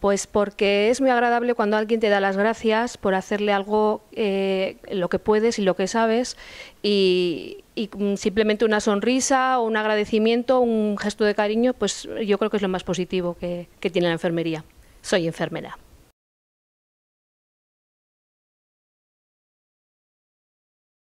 Pues porque es muy agradable cuando alguien te da las gracias por hacerle algo, eh, lo que puedes y lo que sabes, y, simplemente una sonrisa, un agradecimiento, un gesto de cariño, pues yo creo que es lo más positivo que tiene la enfermería. Soy enfermera.